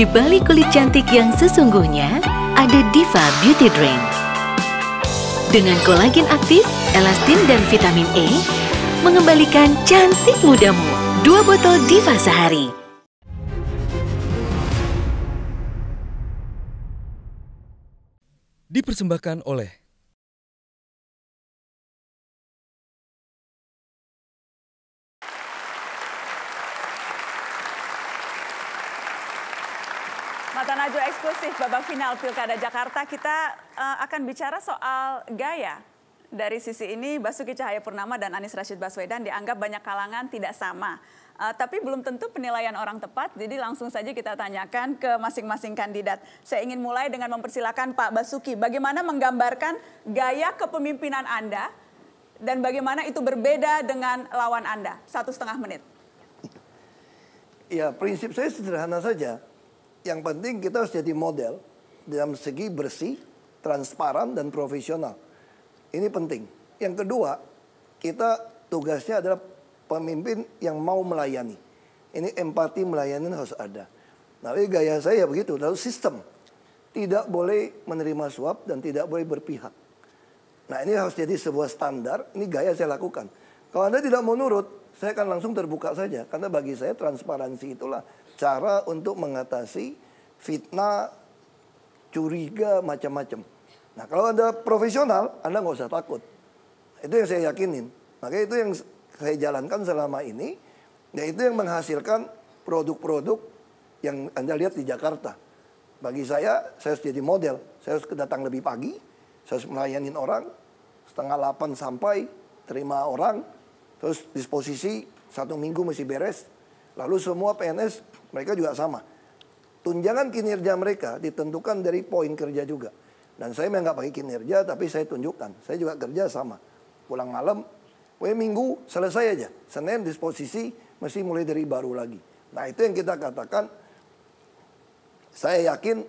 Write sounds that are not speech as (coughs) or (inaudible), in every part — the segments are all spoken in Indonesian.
Di balik kulit cantik yang sesungguhnya, ada Diva Beauty Drink. Dengan kolagen aktif, elastin, dan vitamin E, mengembalikan cantik mudamu. Dua botol Diva sehari. Dipersembahkan oleh Najwa eksklusif babak final Pilkada Jakarta kita uh, akan bicara soal gaya. Dari sisi ini Basuki Cahaya Purnama dan Anies Rashid Baswedan dianggap banyak kalangan tidak sama. Uh, tapi belum tentu penilaian orang tepat, jadi langsung saja kita tanyakan ke masing-masing kandidat. Saya ingin mulai dengan mempersilahkan Pak Basuki, bagaimana menggambarkan gaya kepemimpinan Anda dan bagaimana itu berbeda dengan lawan Anda? Satu setengah menit. Ya, prinsip saya sederhana saja yang penting kita harus jadi model dalam segi bersih, transparan, dan profesional. Ini penting. Yang kedua, kita tugasnya adalah pemimpin yang mau melayani. Ini empati melayani harus ada. Nah, ini gaya saya begitu. Lalu sistem. Tidak boleh menerima suap dan tidak boleh berpihak. Nah, ini harus jadi sebuah standar. Ini gaya saya lakukan. Kalau Anda tidak mau nurut, saya akan langsung terbuka saja. Karena bagi saya transparansi itulah cara untuk mengatasi fitnah, curiga, macam-macam. Nah kalau Anda profesional, Anda nggak usah takut. Itu yang saya yakinin. Makanya itu yang saya jalankan selama ini, ya itu yang menghasilkan produk-produk yang Anda lihat di Jakarta. Bagi saya, saya harus jadi model. Saya harus datang lebih pagi, saya harus melayani orang, setengah delapan sampai, terima orang, terus disposisi satu minggu masih beres, Lalu semua PNS mereka juga sama. Tunjangan kinerja mereka ditentukan dari poin kerja juga. Dan saya memang nggak pakai kinerja, tapi saya tunjukkan. Saya juga kerja sama. Pulang malam, we minggu selesai aja. Senin disposisi, mesti mulai dari baru lagi. Nah itu yang kita katakan, saya yakin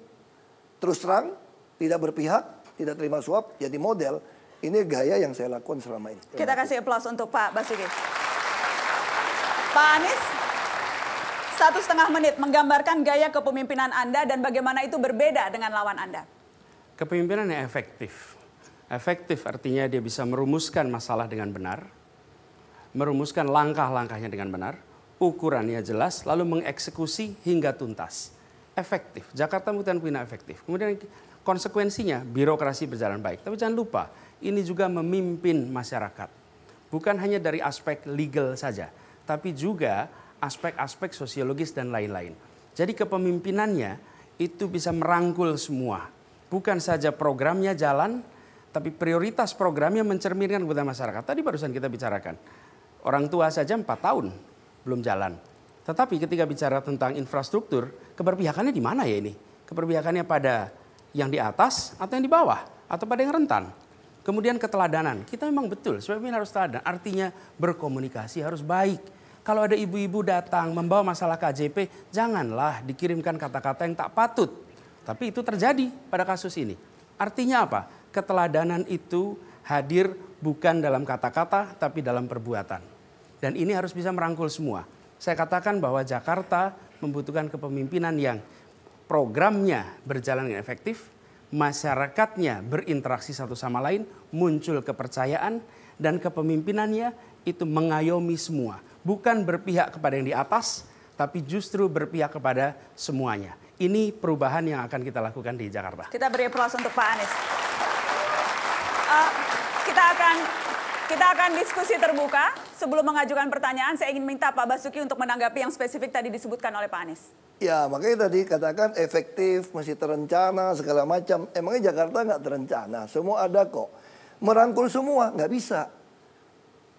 terus terang, tidak berpihak, tidak terima suap, jadi model. Ini gaya yang saya lakukan selama ini. Kita kasih aplaus untuk Pak Basuki. Pak Anies, satu setengah menit menggambarkan gaya kepemimpinan Anda dan bagaimana itu berbeda dengan lawan Anda. Kepemimpinan yang efektif. Efektif artinya dia bisa merumuskan masalah dengan benar, merumuskan langkah-langkahnya dengan benar, ukurannya jelas, lalu mengeksekusi hingga tuntas. Efektif. Jakarta mutan Pina efektif. Kemudian konsekuensinya birokrasi berjalan baik. Tapi jangan lupa, ini juga memimpin masyarakat. Bukan hanya dari aspek legal saja, tapi juga aspek-aspek sosiologis dan lain-lain. Jadi kepemimpinannya itu bisa merangkul semua. Bukan saja programnya jalan, tapi prioritas programnya mencerminkan kepada masyarakat. Tadi barusan kita bicarakan, orang tua saja empat tahun belum jalan. Tetapi ketika bicara tentang infrastruktur, keberpihakannya di mana ya ini? Keberpihakannya pada yang di atas atau yang di bawah atau pada yang rentan. Kemudian keteladanan, kita memang betul, pemimpin harus teladan. Artinya berkomunikasi harus baik kalau ada ibu-ibu datang membawa masalah KJP, janganlah dikirimkan kata-kata yang tak patut. Tapi itu terjadi pada kasus ini. Artinya apa? Keteladanan itu hadir bukan dalam kata-kata, tapi dalam perbuatan. Dan ini harus bisa merangkul semua. Saya katakan bahwa Jakarta membutuhkan kepemimpinan yang programnya berjalan dengan efektif, masyarakatnya berinteraksi satu sama lain, muncul kepercayaan dan kepemimpinannya itu mengayomi semua. Bukan berpihak kepada yang di atas, tapi justru berpihak kepada semuanya. Ini perubahan yang akan kita lakukan di Jakarta. Kita beri aplaus untuk Pak Anies. Uh, kita akan kita akan diskusi terbuka. Sebelum mengajukan pertanyaan, saya ingin minta Pak Basuki untuk menanggapi yang spesifik tadi disebutkan oleh Pak Anies. Ya makanya tadi katakan efektif, masih terencana segala macam. Emangnya Jakarta nggak terencana? Semua ada kok. Merangkul semua nggak bisa.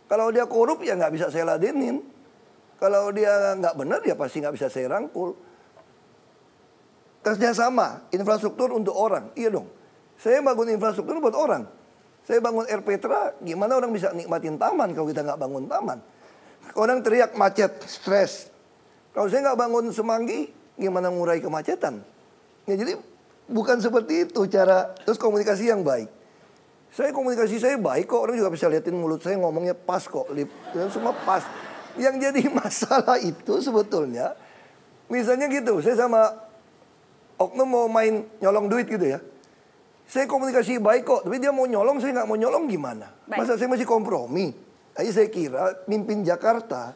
Kalau dia korup ya nggak bisa saya ladenin. Kalau dia nggak benar ya pasti nggak bisa saya rangkul. Kerjasama infrastruktur untuk orang, iya dong. Saya bangun infrastruktur buat orang. Saya bangun air Petra, gimana orang bisa nikmatin taman kalau kita nggak bangun taman? Orang teriak macet, stres, kalau saya nggak bangun semanggi, gimana ngurai kemacetan? Ya jadi bukan seperti itu cara terus komunikasi yang baik. Saya komunikasi saya baik kok, orang juga bisa liatin mulut saya ngomongnya pas kok, lip, ya, semua pas. Yang jadi (laughs) masalah itu sebetulnya, misalnya gitu, saya sama oknum mau main nyolong duit gitu ya. Saya komunikasi baik kok, tapi dia mau nyolong, saya nggak mau nyolong gimana? Baik. Masa saya masih kompromi? Jadi saya kira mimpin Jakarta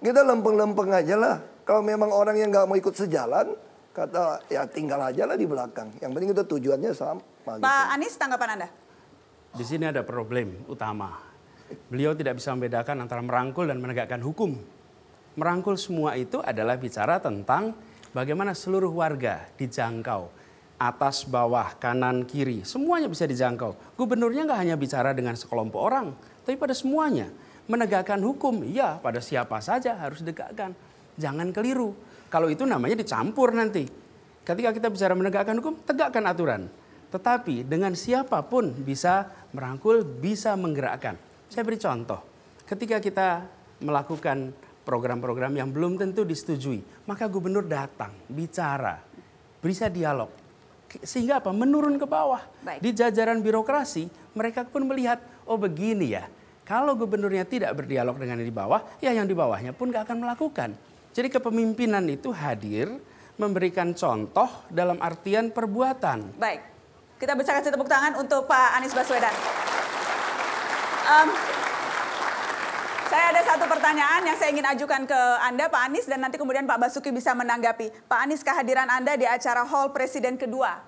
kita lempeng-lempeng aja lah. Kalau memang orang yang nggak mau ikut sejalan, kata ya tinggal aja lah di belakang. Yang penting kita tujuannya sama. Gitu. Pak gitu. Anies tanggapan Anda? Di sini ada problem utama. Beliau tidak bisa membedakan antara merangkul dan menegakkan hukum. Merangkul semua itu adalah bicara tentang bagaimana seluruh warga dijangkau atas, bawah, kanan, kiri, semuanya bisa dijangkau. Gubernurnya nggak hanya bicara dengan sekelompok orang, tapi pada semuanya menegakkan hukum, iya pada siapa saja harus ditegakkan. Jangan keliru. Kalau itu namanya dicampur nanti. Ketika kita bicara menegakkan hukum, tegakkan aturan. Tetapi dengan siapapun bisa merangkul, bisa menggerakkan. Saya beri contoh. Ketika kita melakukan program-program yang belum tentu disetujui, maka gubernur datang, bicara, bisa dialog. Sehingga apa? Menurun ke bawah. Baik. Di jajaran birokrasi, mereka pun melihat, oh begini ya, kalau gubernurnya tidak berdialog dengan yang di bawah, ya yang di bawahnya pun gak akan melakukan. Jadi kepemimpinan itu hadir memberikan contoh dalam artian perbuatan. Baik, kita bisa kasih tepuk tangan untuk Pak Anies Baswedan. Um, saya ada satu pertanyaan yang saya ingin ajukan ke Anda, Pak Anies, dan nanti kemudian Pak Basuki bisa menanggapi. Pak Anies, kehadiran Anda di acara Hall Presiden kedua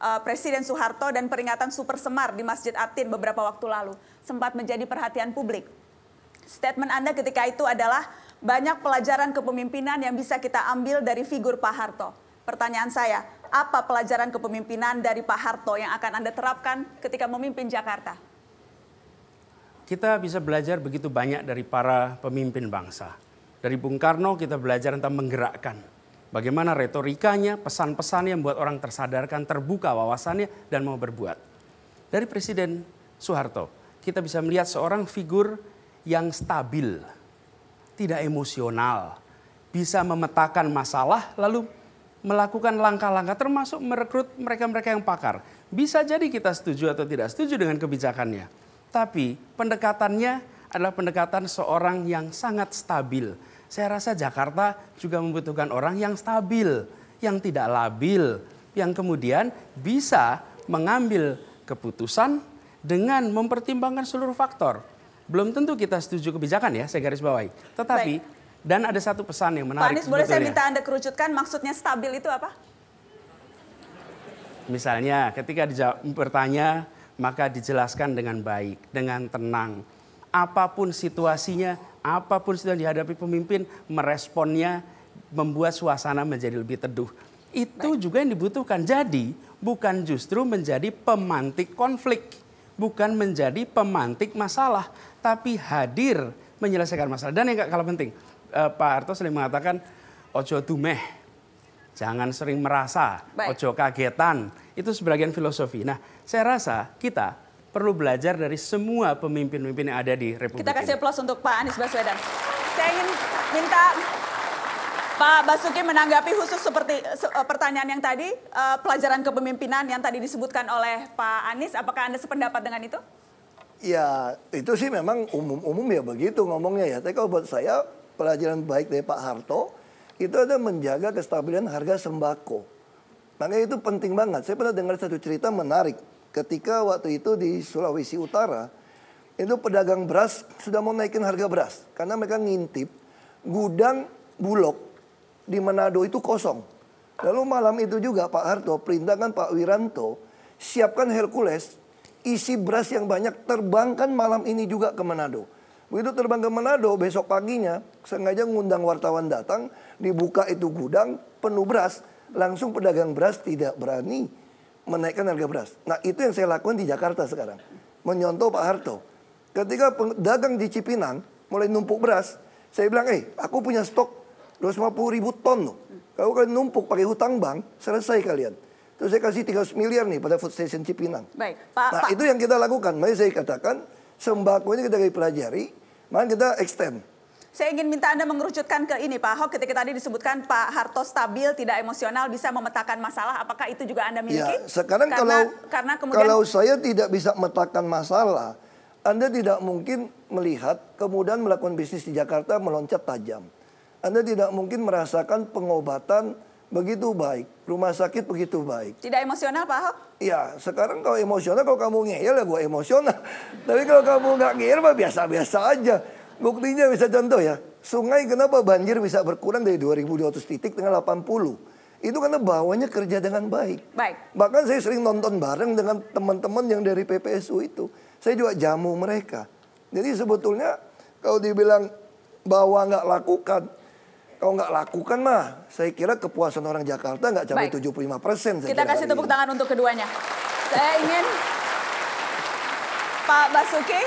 uh, Presiden Soeharto dan peringatan Super Semar di Masjid Atin beberapa waktu lalu sempat menjadi perhatian publik. Statement Anda ketika itu adalah banyak pelajaran kepemimpinan yang bisa kita ambil dari figur Pak Harto. Pertanyaan saya, apa pelajaran kepemimpinan dari Pak Harto yang akan Anda terapkan ketika memimpin Jakarta? Kita bisa belajar begitu banyak dari para pemimpin bangsa. Dari Bung Karno kita belajar tentang menggerakkan, Bagaimana retorikanya, pesan pesan yang membuat orang tersadarkan, terbuka wawasannya dan mau berbuat. Dari Presiden Soeharto, kita bisa melihat seorang figur yang stabil, tidak emosional, bisa memetakan masalah lalu melakukan langkah-langkah termasuk merekrut mereka-mereka yang pakar. Bisa jadi kita setuju atau tidak setuju dengan kebijakannya. Tapi pendekatannya adalah pendekatan seorang yang sangat stabil, saya rasa Jakarta juga membutuhkan orang yang stabil, yang tidak labil, yang kemudian bisa mengambil keputusan dengan mempertimbangkan seluruh faktor. Belum tentu kita setuju kebijakan ya, saya garis bawahi. Tetapi Baik. dan ada satu pesan yang menarik. Pak Anies, boleh saya minta Anda kerucutkan maksudnya stabil itu apa? Misalnya ketika dijawab, bertanya maka dijelaskan dengan baik, dengan tenang. Apapun situasinya apapun sedang dihadapi pemimpin, meresponnya membuat suasana menjadi lebih teduh. Itu Baik. juga yang dibutuhkan. Jadi bukan justru menjadi pemantik konflik, bukan menjadi pemantik masalah, tapi hadir menyelesaikan masalah. Dan yang gak kalah penting, eh, Pak Harto sering mengatakan ojo dumeh, jangan sering merasa, Baik. ojo kagetan. Itu sebagian filosofi. Nah, saya rasa kita perlu belajar dari semua pemimpin-pemimpin yang ada di Republik Kita kasih aplaus untuk Pak Anies Baswedan. Saya ingin minta Pak Basuki menanggapi khusus seperti eh, pertanyaan yang tadi, eh, pelajaran kepemimpinan yang tadi disebutkan oleh Pak Anies, apakah Anda sependapat dengan itu? Ya, itu sih memang umum-umum ya begitu ngomongnya ya. Tapi kalau buat saya, pelajaran baik dari Pak Harto, itu ada menjaga kestabilan harga sembako. Makanya itu penting banget. Saya pernah dengar satu cerita menarik ketika waktu itu di Sulawesi Utara itu pedagang beras sudah mau naikin harga beras karena mereka ngintip gudang Bulog di Manado itu kosong. Lalu malam itu juga Pak Harto perintahkan Pak Wiranto siapkan Hercules isi beras yang banyak terbangkan malam ini juga ke Manado. Begitu terbang ke Manado, besok paginya sengaja ngundang wartawan datang, dibuka itu gudang penuh beras, langsung pedagang beras tidak berani menaikkan harga beras. Nah itu yang saya lakukan di Jakarta sekarang. Menyontoh Pak Harto. Ketika dagang di Cipinang mulai numpuk beras, saya bilang, eh aku punya stok 250 ribu ton loh. Kalau kalian numpuk pakai hutang bank, selesai kalian. Terus saya kasih 300 miliar nih pada food station Cipinang. Baik, Pak. Nah Pak. itu yang kita lakukan. Mari saya katakan, sembako ini kita pelajari, maka kita extend. Saya ingin minta Anda mengerucutkan ke ini Pak Ahok ketika tadi disebutkan Pak Harto stabil, tidak emosional, bisa memetakan masalah. Apakah itu juga Anda ya, miliki? Ya, sekarang karena, kalau karena kemudian... kalau saya tidak bisa memetakan masalah, Anda tidak mungkin melihat kemudian melakukan bisnis di Jakarta meloncat tajam. Anda tidak mungkin merasakan pengobatan begitu baik, rumah sakit begitu baik. Tidak emosional Pak Ahok? Ya, sekarang kalau emosional, kalau kamu ngeyel ya gue emosional. (laughs) Tapi kalau kamu nggak ngeyel mah biasa-biasa aja. Buktinya bisa contoh ya. Sungai kenapa banjir bisa berkurang dari 2.200 titik dengan 80? Itu karena bawahnya kerja dengan baik. Baik. Bahkan saya sering nonton bareng dengan teman-teman yang dari PPSU itu. Saya juga jamu mereka. Jadi sebetulnya kalau dibilang bawah nggak lakukan, kalau nggak lakukan mah, saya kira kepuasan orang Jakarta nggak capai baik. 75 persen. Kita kasih tepuk gitu. tangan untuk keduanya. Saya ingin Pak Basuki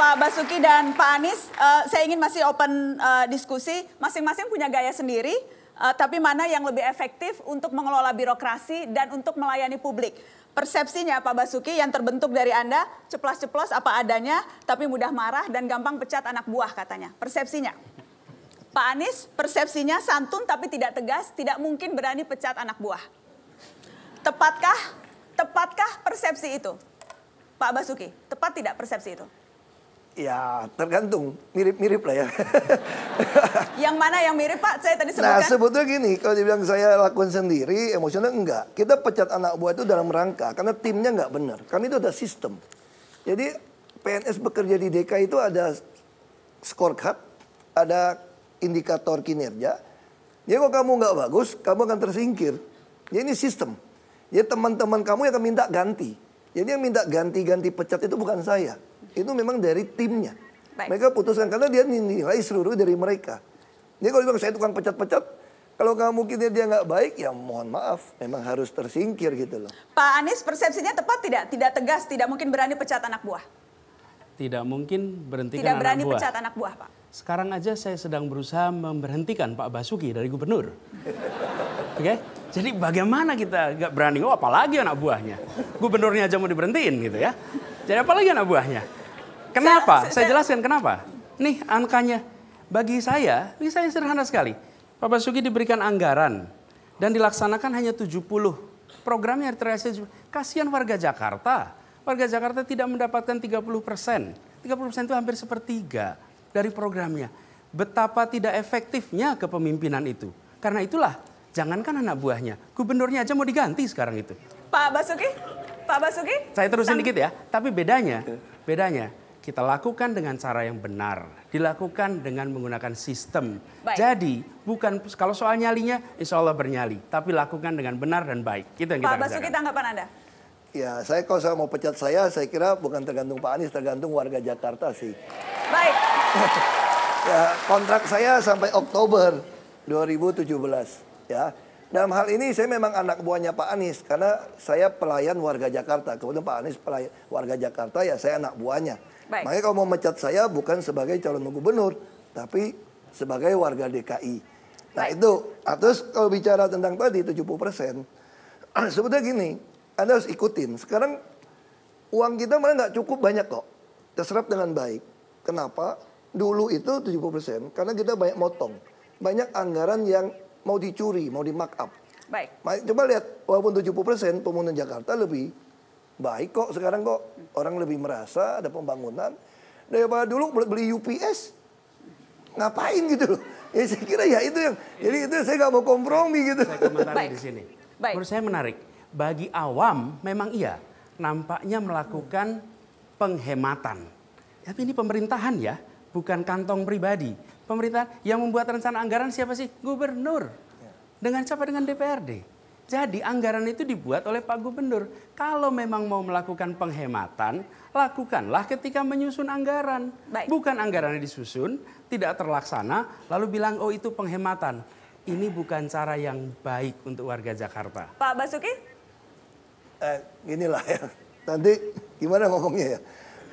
Pak Basuki dan Pak Anies, uh, saya ingin masih open uh, diskusi. Masing-masing punya gaya sendiri, uh, tapi mana yang lebih efektif untuk mengelola birokrasi dan untuk melayani publik. Persepsinya Pak Basuki yang terbentuk dari Anda, ceplos ceplos apa adanya, tapi mudah marah dan gampang pecat anak buah katanya. Persepsinya. Pak Anies, persepsinya santun tapi tidak tegas, tidak mungkin berani pecat anak buah. Tepatkah? Tepatkah persepsi itu? Pak Basuki, tepat tidak persepsi itu? Ya, tergantung. Mirip-mirip lah ya. (laughs) yang mana yang mirip Pak? Saya tadi nah, sebutkan. Nah, sebetulnya gini, kalau dibilang saya lakukan sendiri, emosional enggak. Kita pecat anak buah itu dalam rangka, karena timnya enggak benar. Kami itu ada sistem. Jadi PNS bekerja di DK itu ada scorecard, ada indikator kinerja. Jadi kalau kamu enggak bagus, kamu akan tersingkir. Ya ini sistem. Ya teman-teman kamu yang akan minta ganti. Jadi yang minta ganti-ganti pecat itu bukan saya itu memang dari timnya. Baik. Mereka putuskan karena dia nilai seluruh dari mereka. Dia kalau bilang saya tukang pecat-pecat, kalau kamu mungkin dia nggak baik, ya mohon maaf, memang harus tersingkir gitu loh. Pak Anies persepsinya tepat tidak? Tidak tegas, tidak mungkin berani pecat anak buah? Tidak mungkin berhenti tidak anak buah. berani pecat anak buah, Pak. Sekarang aja saya sedang berusaha memberhentikan Pak Basuki dari gubernur. Oke? Okay? Jadi bagaimana kita nggak berani? Oh, apalagi anak buahnya. Gubernurnya aja mau diberhentiin gitu ya. Jadi apalagi anak buahnya. Kenapa? Saya, saya, jelaskan kenapa. Nih angkanya. Bagi saya, misalnya saya sederhana sekali. Pak Basuki diberikan anggaran dan dilaksanakan hanya 70 yang terhasil. Kasihan warga Jakarta. Warga Jakarta tidak mendapatkan 30 persen. 30 persen itu hampir sepertiga dari programnya. Betapa tidak efektifnya kepemimpinan itu. Karena itulah, jangankan anak buahnya, gubernurnya aja mau diganti sekarang itu. Pak Basuki, Pak Basuki. Saya terusin dikit ya. Tapi bedanya, iya. bedanya kita lakukan dengan cara yang benar, dilakukan dengan menggunakan sistem. Baik. Jadi bukan kalau soal nyalinya, insya Allah bernyali, tapi lakukan dengan benar dan baik. Itu yang Pak kita Basuki tanggapan anda? Ya, saya kalau saya mau pecat saya, saya kira bukan tergantung Pak Anies, tergantung warga Jakarta sih. Baik. (laughs) ya, kontrak saya sampai Oktober 2017. Ya, dalam hal ini saya memang anak buahnya Pak Anies karena saya pelayan warga Jakarta. Kemudian Pak Anies pelayan warga Jakarta ya saya anak buahnya. Baik. Makanya kalau mau mecat saya bukan sebagai calon gubernur, tapi sebagai warga DKI. Nah Baik. itu, atas nah, terus kalau bicara tentang tadi 70 persen, (clears throat) sebetulnya gini, Anda harus ikutin. Sekarang uang kita malah nggak cukup banyak kok, terserap dengan baik. Kenapa? Dulu itu 70 persen, karena kita banyak motong. Banyak anggaran yang mau dicuri, mau di mark up. Baik. Coba lihat, walaupun 70 persen, pembangunan Jakarta lebih baik kok sekarang kok orang lebih merasa ada pembangunan dari daripada dulu beli UPS ngapain gitu loh (laughs) ya saya kira ya itu yang jadi itu saya nggak mau kompromi gitu saya baik. di sini baik. menurut saya menarik bagi awam memang iya nampaknya melakukan penghematan tapi ini pemerintahan ya bukan kantong pribadi pemerintahan yang membuat rencana anggaran siapa sih gubernur ya. dengan siapa dengan DPRD jadi anggaran itu dibuat oleh Pak Gubernur. Kalau memang mau melakukan penghematan, lakukanlah ketika menyusun anggaran. Baik. Bukan anggarannya disusun, tidak terlaksana, lalu bilang oh itu penghematan. Ini bukan cara yang baik untuk warga Jakarta. Pak Basuki? Eh, inilah ya. Nanti gimana ngomongnya ya?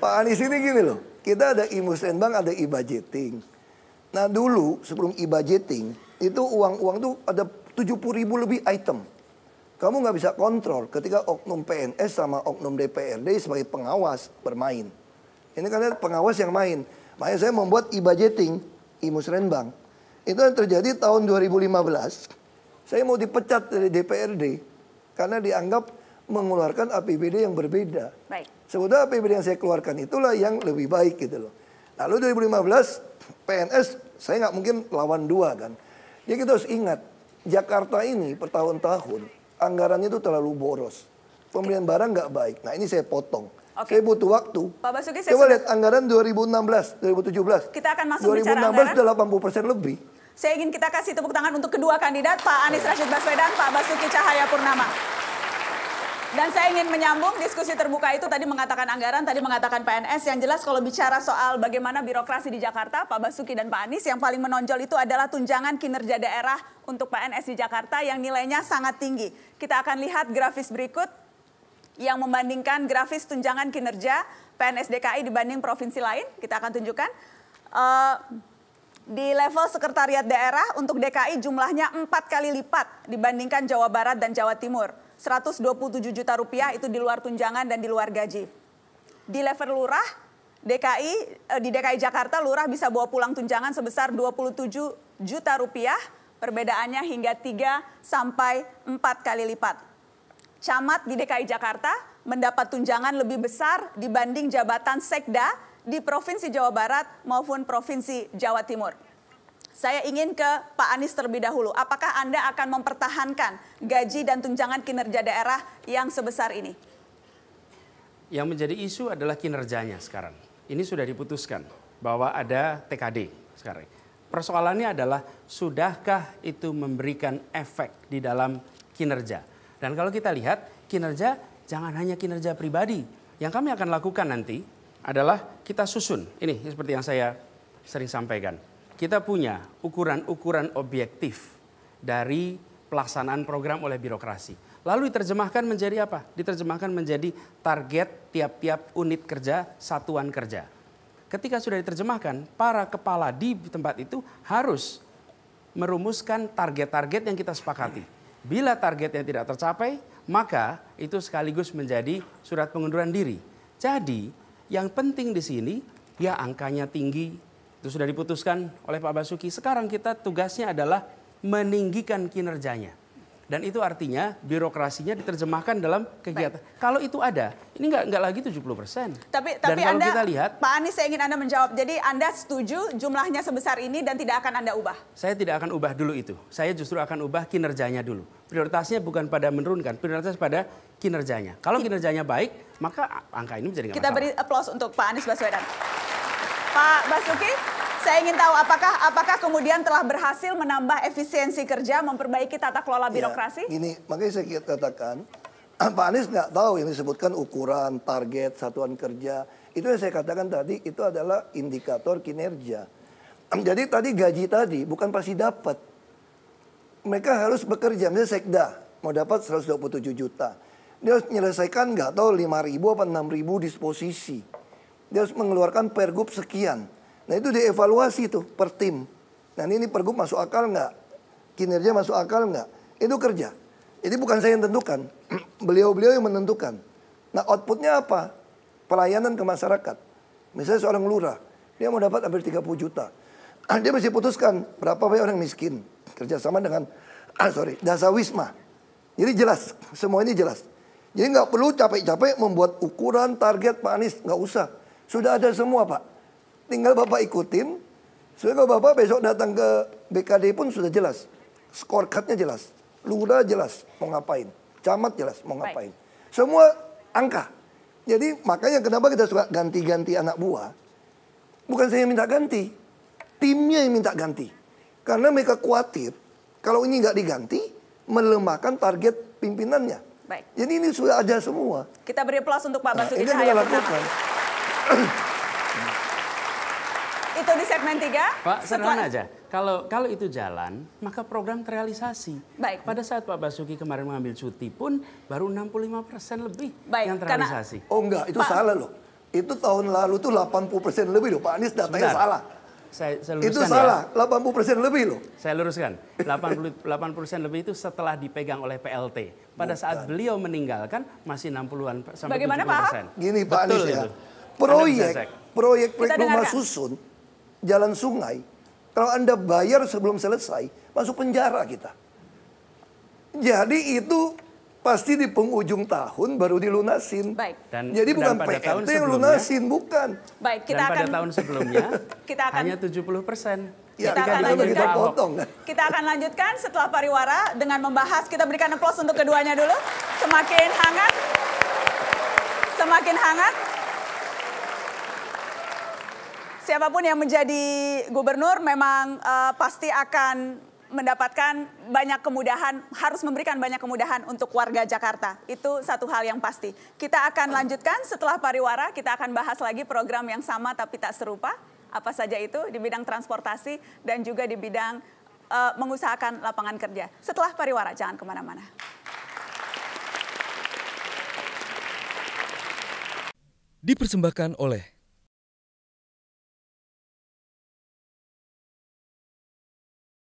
Pak Anies ini gini loh. Kita ada e-musrenbang, ada e-budgeting. Nah dulu sebelum e-budgeting, itu uang-uang tuh ada 70 ribu lebih item kamu nggak bisa kontrol ketika oknum PNS sama oknum DPRD sebagai pengawas bermain. Ini karena pengawas yang main. Makanya saya membuat e-budgeting, e-musrenbang. Itu yang terjadi tahun 2015. Saya mau dipecat dari DPRD karena dianggap mengeluarkan APBD yang berbeda. Baik. Sebetulnya APBD yang saya keluarkan itulah yang lebih baik gitu loh. Lalu 2015 PNS saya nggak mungkin lawan dua kan. Jadi kita harus ingat Jakarta ini per tahun tahun anggarannya itu terlalu boros. Pembelian okay. barang nggak baik. Nah ini saya potong. Okay. Saya butuh waktu. Pak Basuki, saya Coba sudah... lihat anggaran 2016, 2017. Kita akan masuk 2016 bicara anggaran. sudah 80 persen lebih. Saya ingin kita kasih tepuk tangan untuk kedua kandidat, Pak Anies Rashid Baswedan, Pak Basuki Cahaya Purnama. Dan saya ingin menyambung diskusi terbuka itu tadi mengatakan anggaran, tadi mengatakan PNS. Yang jelas kalau bicara soal bagaimana birokrasi di Jakarta, Pak Basuki dan Pak Anies yang paling menonjol itu adalah tunjangan kinerja daerah untuk PNS di Jakarta yang nilainya sangat tinggi. Kita akan lihat grafis berikut yang membandingkan grafis tunjangan kinerja PNS DKI dibanding provinsi lain. Kita akan tunjukkan. Uh, di level sekretariat daerah untuk DKI jumlahnya empat kali lipat dibandingkan Jawa Barat dan Jawa Timur. 127 juta rupiah itu di luar tunjangan dan di luar gaji. Di level lurah, DKI eh, di DKI Jakarta lurah bisa bawa pulang tunjangan sebesar 27 juta rupiah, perbedaannya hingga 3 sampai 4 kali lipat. Camat di DKI Jakarta mendapat tunjangan lebih besar dibanding jabatan sekda di Provinsi Jawa Barat maupun Provinsi Jawa Timur. Saya ingin ke Pak Anies terlebih dahulu. Apakah Anda akan mempertahankan gaji dan tunjangan kinerja daerah yang sebesar ini? Yang menjadi isu adalah kinerjanya sekarang. Ini sudah diputuskan bahwa ada TKD sekarang. Persoalannya adalah sudahkah itu memberikan efek di dalam kinerja? Dan kalau kita lihat kinerja jangan hanya kinerja pribadi. Yang kami akan lakukan nanti adalah kita susun. Ini seperti yang saya sering sampaikan kita punya ukuran-ukuran objektif dari pelaksanaan program oleh birokrasi. Lalu diterjemahkan menjadi apa? Diterjemahkan menjadi target tiap-tiap unit kerja, satuan kerja. Ketika sudah diterjemahkan, para kepala di tempat itu harus merumuskan target-target yang kita sepakati. Bila targetnya tidak tercapai, maka itu sekaligus menjadi surat pengunduran diri. Jadi, yang penting di sini ya angkanya tinggi, itu sudah diputuskan oleh Pak Basuki. Sekarang kita tugasnya adalah meninggikan kinerjanya. Dan itu artinya birokrasinya diterjemahkan dalam kegiatan. Baik. Kalau itu ada, ini nggak nggak lagi 70 persen. Tapi tapi kalau anda, kita lihat, Pak Anies, saya ingin anda menjawab. Jadi anda setuju jumlahnya sebesar ini dan tidak akan anda ubah? Saya tidak akan ubah dulu itu. Saya justru akan ubah kinerjanya dulu. Prioritasnya bukan pada menurunkan, prioritas pada kinerjanya. Kalau kinerjanya baik, maka angka ini menjadi Kita masalah. beri aplaus untuk Pak Anies Baswedan. Pak Basuki, saya ingin tahu apakah apakah kemudian telah berhasil menambah efisiensi kerja, memperbaiki tata kelola iya, birokrasi? Ya, ini makanya saya katakan (clears throat) Pak Anies nggak tahu yang disebutkan ukuran, target, satuan kerja. Itu yang saya katakan tadi, itu adalah indikator kinerja. (clears throat) Jadi tadi gaji tadi bukan pasti dapat. Mereka harus bekerja, misalnya sekda mau dapat 127 juta. Dia harus menyelesaikan nggak tahu 5 ribu apa 6 ribu disposisi dia harus mengeluarkan pergub sekian. Nah itu dievaluasi tuh per tim. Nah ini pergub masuk akal nggak? Kinerja masuk akal nggak? Itu kerja. Jadi bukan saya yang tentukan, (clears throat) beliau-beliau yang menentukan. Nah outputnya apa? Pelayanan ke masyarakat. Misalnya seorang lurah, dia mau dapat hampir 30 juta. (clears throat) Dia mesti putuskan berapa banyak orang miskin. Kerjasama dengan, (clears throat) ah, sorry, dasawisma. wisma. Jadi jelas, Semua ini jelas. Jadi nggak perlu capek-capek membuat ukuran target Pak Anies, nggak usah. Sudah ada semua Pak. Tinggal Bapak ikutin. Sebenarnya kalau Bapak besok datang ke BKD pun sudah jelas. Scorecardnya jelas. Lurah jelas mau ngapain. Camat jelas mau ngapain. Semua angka. Jadi makanya kenapa kita suka ganti-ganti anak buah. Bukan saya yang minta ganti. Timnya yang minta ganti. Karena mereka khawatir kalau ini nggak diganti melemahkan target pimpinannya. Baik. Jadi ini sudah ada semua. Kita beri plus untuk Pak nah, Basuki nah, Ini kita (coughs) itu di segmen 3. Pak, setelah... aja. Kalau kalau itu jalan, maka program terrealisasi. Baik. Pada saat Pak Basuki kemarin mengambil cuti pun baru 65 persen lebih Baik, yang terrealisasi. Karena... Oh enggak, itu Pak... salah loh. Itu tahun lalu tuh 80 persen lebih loh. Pak Anies datanya Sebentar. salah. Saya, saya itu ya. salah, ya. 80 persen lebih loh. Saya luruskan, 80 persen lebih itu setelah dipegang oleh PLT. Pada Bukan. saat beliau meninggalkan masih 60-an sampai Bagaimana, 70 persen. Gini Pak Anies ya, itu proyek proyek proyek rumah susun jalan sungai kalau anda bayar sebelum selesai masuk penjara kita jadi itu pasti di penghujung tahun baru dilunasin. Baik. Dan, Jadi bukan dan pada yang lunasin, bukan. Baik, kita dan akan pada tahun sebelumnya (laughs) kita akan hanya 70 persen. Ya, kita, kita akan lanjutkan. Kita, potong, kita akan lanjutkan setelah pariwara dengan membahas kita berikan aplaus untuk keduanya dulu. Semakin hangat, semakin hangat siapapun yang menjadi gubernur memang uh, pasti akan mendapatkan banyak kemudahan, harus memberikan banyak kemudahan untuk warga Jakarta. Itu satu hal yang pasti. Kita akan lanjutkan setelah pariwara, kita akan bahas lagi program yang sama tapi tak serupa. Apa saja itu di bidang transportasi dan juga di bidang uh, mengusahakan lapangan kerja. Setelah pariwara, jangan kemana-mana. Dipersembahkan oleh